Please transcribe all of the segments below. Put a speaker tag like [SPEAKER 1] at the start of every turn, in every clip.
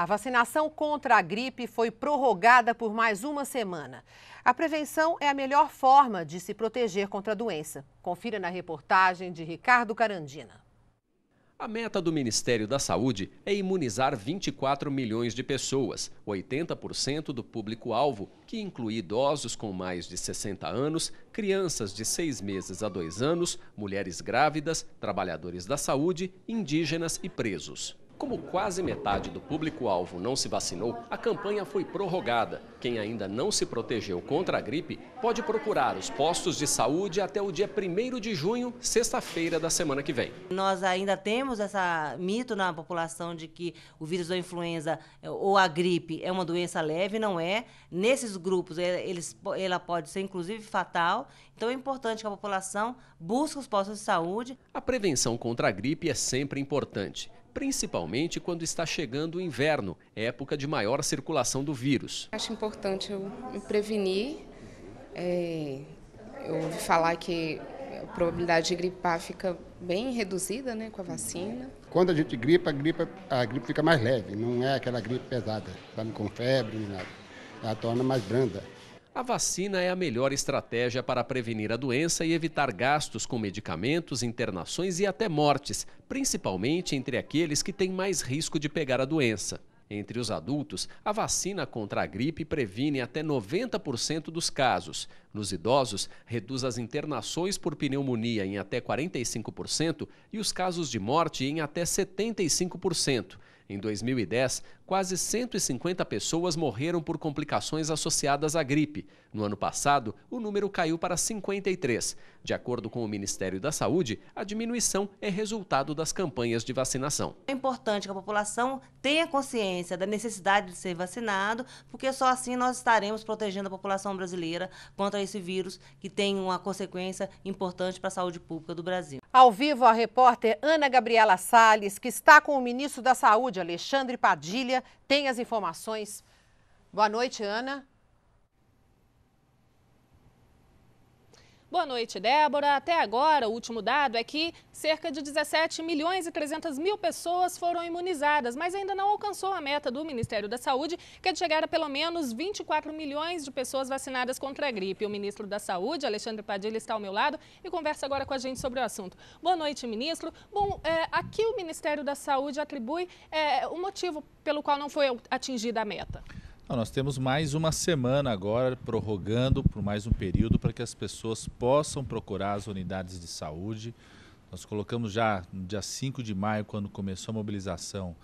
[SPEAKER 1] A vacinação contra a gripe foi prorrogada por mais uma semana. A prevenção é a melhor forma de se proteger contra a doença. Confira na reportagem de Ricardo Carandina. A meta do Ministério da Saúde é imunizar 24 milhões de pessoas, 80% do público-alvo, que inclui idosos com mais de 60 anos, crianças de 6 meses a 2 anos, mulheres grávidas, trabalhadores da saúde, indígenas e presos. Como quase metade do público-alvo não se vacinou, a campanha foi prorrogada. Quem ainda não se protegeu contra a gripe pode procurar os postos de saúde até o dia 1 de junho, sexta-feira da semana que vem.
[SPEAKER 2] Nós ainda temos esse mito na população de que o vírus da influenza eh, ou a gripe é uma doença leve, não é. Nesses grupos, eh, eles, ela pode ser inclusive fatal, então é importante que a população busque os postos de saúde. A
[SPEAKER 1] prevenção contra a gripe é sempre importante principalmente quando está chegando o inverno, época de maior circulação do vírus.
[SPEAKER 3] Acho importante eu me prevenir. É, eu ouvi falar que a probabilidade de gripar fica
[SPEAKER 2] bem reduzida né, com a vacina.
[SPEAKER 1] Quando a gente gripa, a, gripa, a gripe fica mais leve, não é aquela gripe pesada, sabe, com febre, nem nada. Ela torna mais branda. A vacina é a melhor estratégia para prevenir a doença e evitar gastos com medicamentos, internações e até mortes, principalmente entre aqueles que têm mais risco de pegar a doença. Entre os adultos, a vacina contra a gripe previne até 90% dos casos. Nos idosos, reduz as internações por pneumonia em até 45% e os casos de morte em até 75%. Em 2010, quase 150 pessoas morreram por complicações associadas à gripe. No ano passado, o número caiu para 53. De acordo com o Ministério da Saúde, a diminuição é resultado das campanhas de vacinação.
[SPEAKER 2] É importante que a população tenha consciência da necessidade de ser vacinado, porque só assim nós estaremos protegendo a população brasileira contra esse vírus que tem uma consequência importante para a saúde pública do Brasil.
[SPEAKER 1] Ao vivo, a repórter Ana Gabriela Salles, que está com o ministro da Saúde, Alexandre Padilha,
[SPEAKER 2] tem as informações. Boa noite, Ana. Boa noite, Débora. Até agora, o último dado é que cerca de 17 milhões e 300 mil pessoas foram imunizadas, mas ainda não alcançou a meta do Ministério da Saúde, que é de chegar a pelo menos 24 milhões de pessoas vacinadas contra a gripe. O ministro da Saúde, Alexandre Padilha, está ao meu lado e conversa agora com a gente sobre o assunto. Boa noite, ministro. Bom, é, aqui o Ministério da Saúde atribui é, o motivo pelo qual não foi atingida a meta.
[SPEAKER 3] Nós temos mais uma semana agora, prorrogando por mais um período, para que as pessoas possam procurar as unidades de saúde. Nós colocamos já no dia 5 de maio, quando começou a mobilização,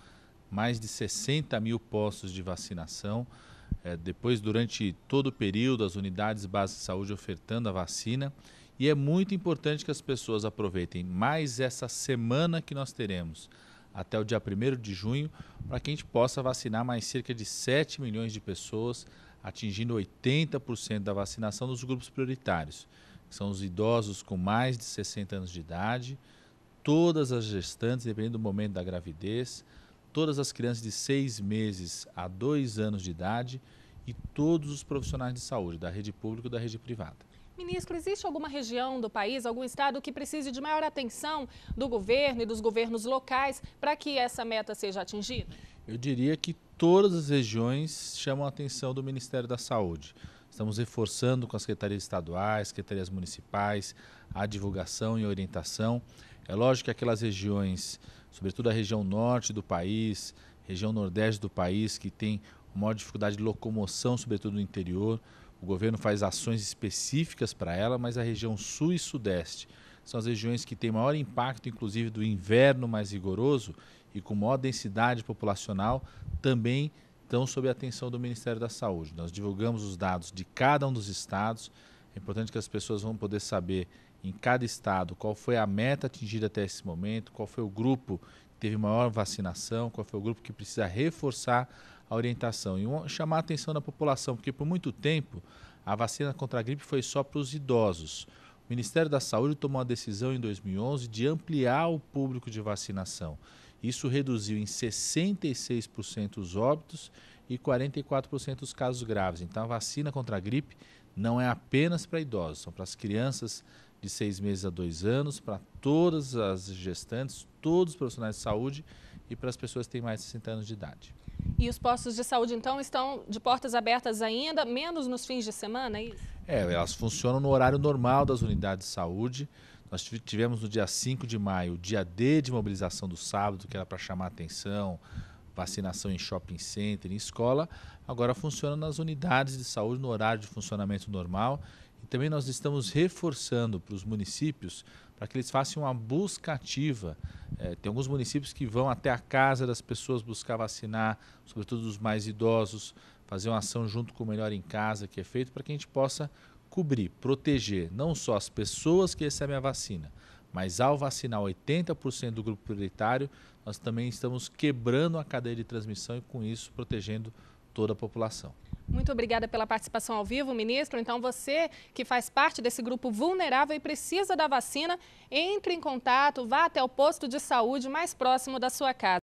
[SPEAKER 3] mais de 60 mil postos de vacinação. É, depois, durante todo o período, as unidades básicas de saúde ofertando a vacina. E é muito importante que as pessoas aproveitem mais essa semana que nós teremos até o dia 1 de junho, para que a gente possa vacinar mais cerca de 7 milhões de pessoas, atingindo 80% da vacinação dos grupos prioritários, que são os idosos com mais de 60 anos de idade, todas as gestantes, dependendo do momento da gravidez, todas as crianças de 6 meses a 2 anos de idade e todos os profissionais de saúde, da rede pública e da rede privada.
[SPEAKER 2] Ministro, existe alguma região do país, algum estado que precise de maior atenção do governo e dos governos locais para que essa meta seja atingida?
[SPEAKER 3] Eu diria que todas as regiões chamam a atenção do Ministério da Saúde. Estamos reforçando com as secretarias estaduais, secretarias municipais, a divulgação e orientação. É lógico que aquelas regiões, sobretudo a região norte do país, região nordeste do país, que tem maior dificuldade de locomoção, sobretudo no interior, o governo faz ações específicas para ela, mas a região sul e sudeste são as regiões que têm maior impacto, inclusive, do inverno mais rigoroso e com maior densidade populacional, também estão sob a atenção do Ministério da Saúde. Nós divulgamos os dados de cada um dos estados. É importante que as pessoas vão poder saber em cada estado qual foi a meta atingida até esse momento, qual foi o grupo teve maior vacinação, qual foi o grupo que precisa reforçar a orientação. E um, chamar a atenção da população, porque por muito tempo a vacina contra a gripe foi só para os idosos. O Ministério da Saúde tomou a decisão em 2011 de ampliar o público de vacinação. Isso reduziu em 66% os óbitos e 44% os casos graves. Então, a vacina contra a gripe não é apenas para idosos, são para as crianças de seis meses a dois anos, para todas as gestantes, todos os profissionais de saúde e para as pessoas que têm mais de 60 anos de idade.
[SPEAKER 2] E os postos de saúde, então, estão de portas abertas ainda, menos nos fins de semana, é isso?
[SPEAKER 3] É, elas funcionam no horário normal das unidades de saúde. Nós tivemos no dia 5 de maio o dia D de mobilização do sábado, que era para chamar atenção, vacinação em shopping center, em escola, agora funciona nas unidades de saúde no horário de funcionamento normal. E também nós estamos reforçando para os municípios para que eles façam uma busca ativa. É, tem alguns municípios que vão até a casa das pessoas buscar vacinar, sobretudo os mais idosos, fazer uma ação junto com o Melhor em Casa, que é feito para que a gente possa cobrir, proteger não só as pessoas que recebem a vacina, mas ao vacinar 80% do grupo prioritário, nós também estamos quebrando a cadeia de transmissão e, com isso, protegendo toda a população.
[SPEAKER 2] Muito obrigada pela participação ao vivo, ministro. Então, você que faz parte desse grupo vulnerável e precisa da vacina, entre em contato, vá até o posto de saúde mais próximo da sua casa.